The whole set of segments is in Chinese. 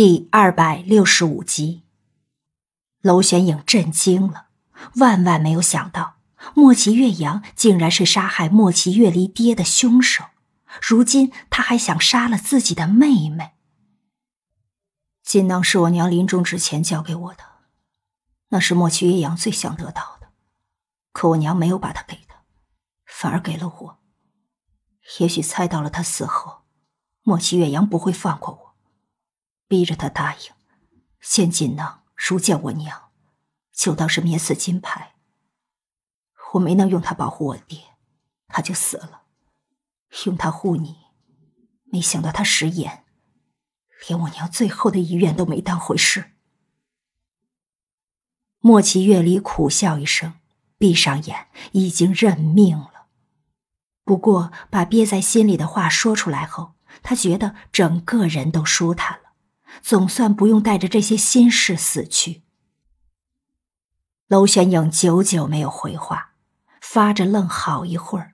第二百六十五集，娄玄影震惊了，万万没有想到莫奇岳阳竟然是杀害莫奇月离爹的凶手，如今他还想杀了自己的妹妹。锦囊是我娘临终之前交给我的，那是莫奇岳阳最想得到的，可我娘没有把它给他，反而给了我。也许猜到了他死后，莫奇岳阳不会放过我。逼着他答应，先阱呢？如见我娘，就当是免死金牌。我没能用它保护我爹，他就死了；用它护你，没想到他食言，连我娘最后的遗愿都没当回事。莫奇月里苦笑一声，闭上眼，已经认命了。不过把憋在心里的话说出来后，他觉得整个人都舒坦了。总算不用带着这些心事死去。楼玄影久久没有回话，发着愣好一会儿，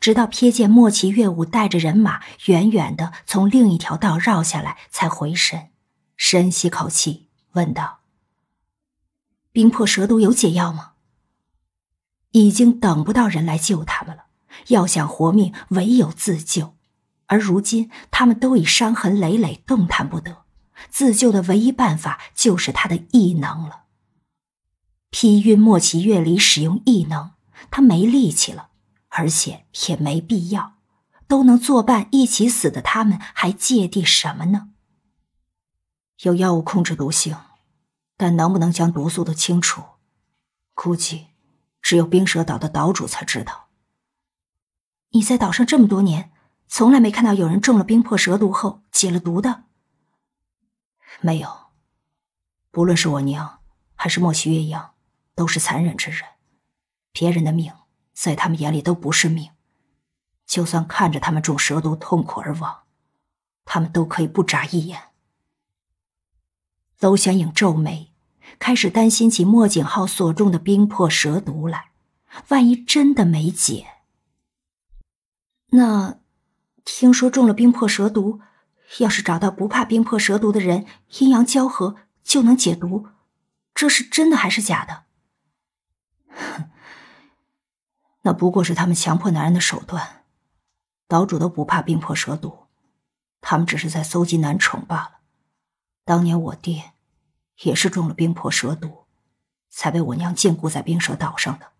直到瞥见莫奇月舞带着人马远远的从另一条道绕下来，才回神，深吸口气，问道：“冰魄蛇毒有解药吗？已经等不到人来救他们了。要想活命，唯有自救。而如今，他们都已伤痕累累，动弹不得。”自救的唯一办法就是他的异能了。批晕莫奇月里使用异能，他没力气了，而且也没必要。都能作伴一起死的他们还芥蒂什么呢？有药物控制毒性，但能不能将毒素都清除，估计只有冰蛇岛的岛主才知道。你在岛上这么多年，从来没看到有人中了冰魄蛇毒后解了毒的。没有，不论是我娘还是莫许月阳，都是残忍之人。别人的命在他们眼里都不是命，就算看着他们中蛇毒痛苦而亡，他们都可以不眨一眼。娄玄影皱眉，开始担心起莫景浩所中的冰魄蛇毒来。万一真的没解，那听说中了冰魄蛇毒。要是找到不怕冰魄蛇毒的人，阴阳交合就能解毒，这是真的还是假的？那不过是他们强迫男人的手段。岛主都不怕冰魄蛇毒，他们只是在搜集男宠罢了。当年我爹也是中了冰魄蛇毒，才被我娘禁锢在冰蛇岛上的，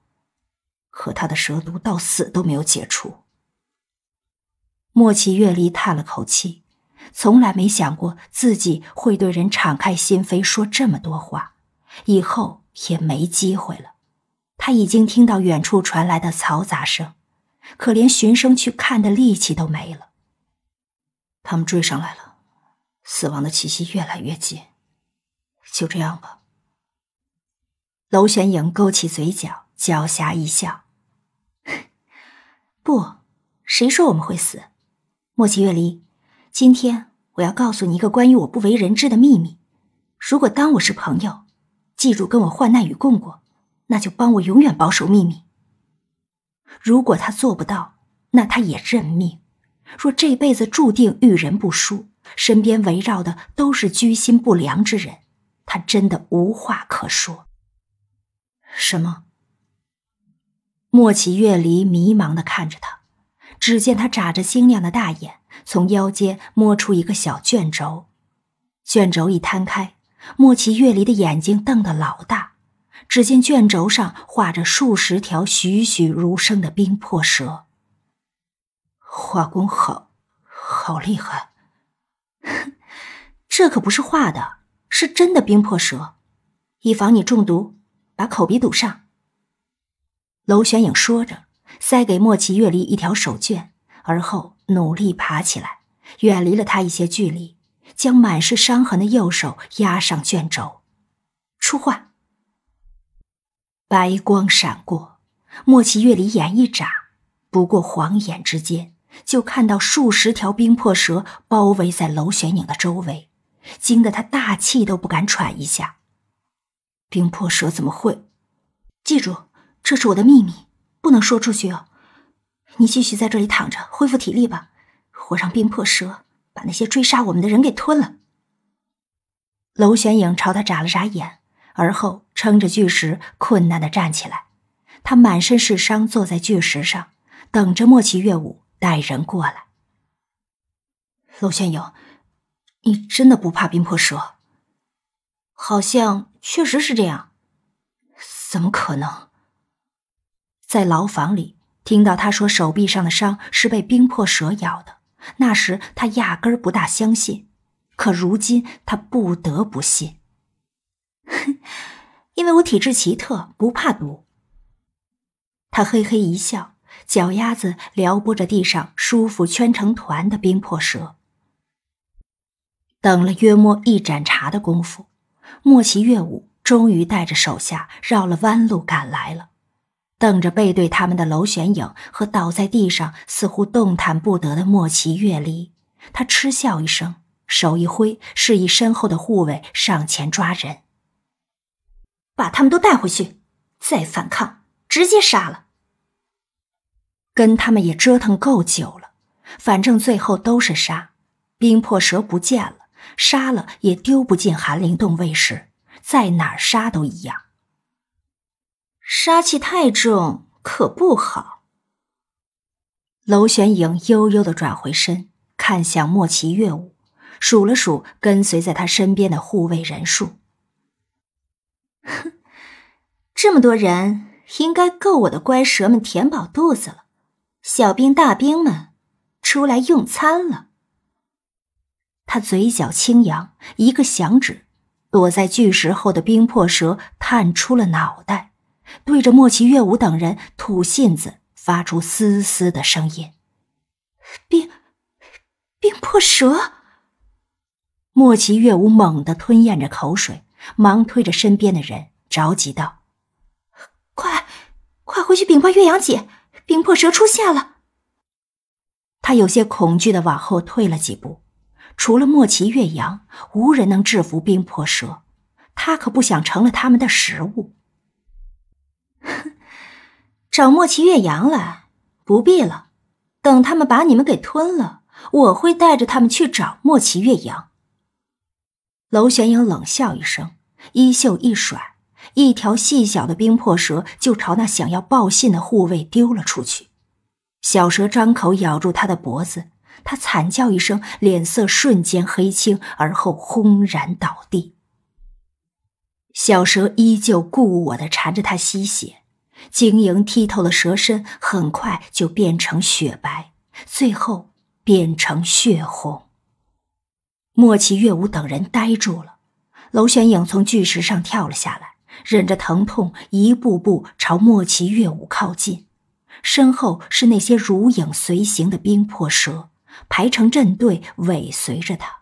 可他的蛇毒到死都没有解除。莫奇月离叹了口气。从来没想过自己会对人敞开心扉说这么多话，以后也没机会了。他已经听到远处传来的嘈杂声，可连寻声去看的力气都没了。他们追上来了，死亡的气息越来越近。就这样吧。楼玄影勾起嘴角，狡黠一笑：“ 不，谁说我们会死？莫奇月离。”今天我要告诉你一个关于我不为人知的秘密。如果当我是朋友，记住跟我患难与共过，那就帮我永远保守秘密。如果他做不到，那他也认命。若这辈子注定遇人不淑，身边围绕的都是居心不良之人，他真的无话可说。什么？莫启月离迷茫的看着他。只见他眨着晶亮的大眼，从腰间摸出一个小卷轴，卷轴一摊开，莫奇月离的眼睛瞪得老大。只见卷轴上画着数十条栩栩如生的冰魄蛇。画工好，好厉害。这可不是画的，是真的冰魄蛇。以防你中毒，把口鼻堵上。”娄玄影说着。塞给莫奇月离一条手绢，而后努力爬起来，远离了他一些距离，将满是伤痕的右手压上卷轴。出幻，白光闪过，莫奇月离眼一眨，不过晃眼之间，就看到数十条冰魄蛇包围在楼玄影的周围，惊得他大气都不敢喘一下。冰魄蛇怎么会？记住，这是我的秘密。不能说出去哦！你继续在这里躺着恢复体力吧，我让冰魄蛇把那些追杀我们的人给吞了。楼玄影朝他眨了眨眼，而后撑着巨石困难的站起来。他满身是伤，坐在巨石上，等着莫奇乐舞带人过来。楼玄影，你真的不怕冰魄蛇？好像确实是这样，怎么可能？在牢房里听到他说手臂上的伤是被冰魄蛇咬的，那时他压根儿不大相信，可如今他不得不信。哼，因为我体质奇特，不怕毒。他嘿嘿一笑，脚丫子撩拨着地上舒服圈成团的冰魄蛇。等了约摸一盏茶的功夫，莫奇月舞终于带着手下绕了弯路赶来了。瞪着背对他们的楼玄影和倒在地上似乎动弹不得的莫奇月离，他嗤笑一声，手一挥，示意身后的护卫上前抓人，把他们都带回去。再反抗，直接杀了。跟他们也折腾够久了，反正最后都是杀。冰魄蛇不见了，杀了也丢不进寒灵洞卫室，在哪儿杀都一样。杀气太重可不好。楼玄影悠悠的转回身，看向莫奇月舞，数了数跟随在他身边的护卫人数。哼，这么多人，应该够我的乖蛇们填饱肚子了。小兵大兵们，出来用餐了。他嘴角轻扬，一个响指，躲在巨石后的冰魄蛇探出了脑袋。对着莫奇月舞等人吐信子，发出嘶嘶的声音。冰冰魄蛇，莫奇月舞猛地吞咽着口水，忙推着身边的人，着急道：“快，快回去禀报岳阳姐，冰魄蛇出现了。”他有些恐惧的往后退了几步。除了莫奇岳阳，无人能制服冰魄蛇，他可不想成了他们的食物。找莫奇岳阳来，不必了。等他们把你们给吞了，我会带着他们去找莫奇岳阳。楼玄英冷笑一声，衣袖一甩，一条细小的冰魄蛇就朝那想要报信的护卫丢了出去。小蛇张口咬住他的脖子，他惨叫一声，脸色瞬间黑青，而后轰然倒地。小蛇依旧顾我的缠着它吸血，晶莹剔透的蛇身很快就变成雪白，最后变成血红。莫奇月舞等人呆住了，楼玄影从巨石上跳了下来，忍着疼痛一步步朝莫奇月舞靠近，身后是那些如影随形的冰魄蛇，排成阵队尾随着他。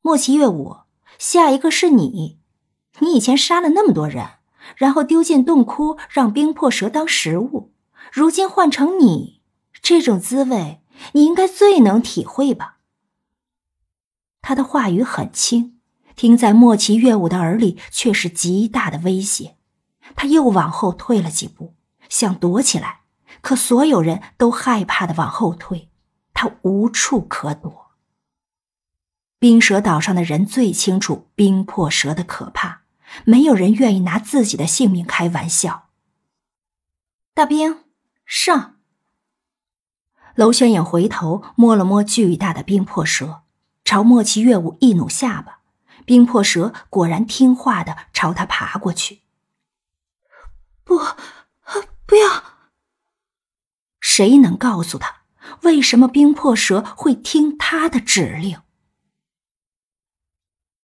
莫奇月舞，下一个是你。你以前杀了那么多人，然后丢进洞窟，让冰魄蛇当食物。如今换成你，这种滋味你应该最能体会吧？他的话语很轻，听在莫奇月舞的耳里却是极大的威胁。他又往后退了几步，想躲起来，可所有人都害怕的往后退，他无处可躲。冰蛇岛上的人最清楚冰魄蛇的可怕。没有人愿意拿自己的性命开玩笑。大兵，上，娄宣影回头摸了摸巨大的冰魄蛇，朝莫契月舞一努下巴，冰魄蛇果然听话的朝他爬过去。不，啊，不要！谁能告诉他，为什么冰魄蛇会听他的指令？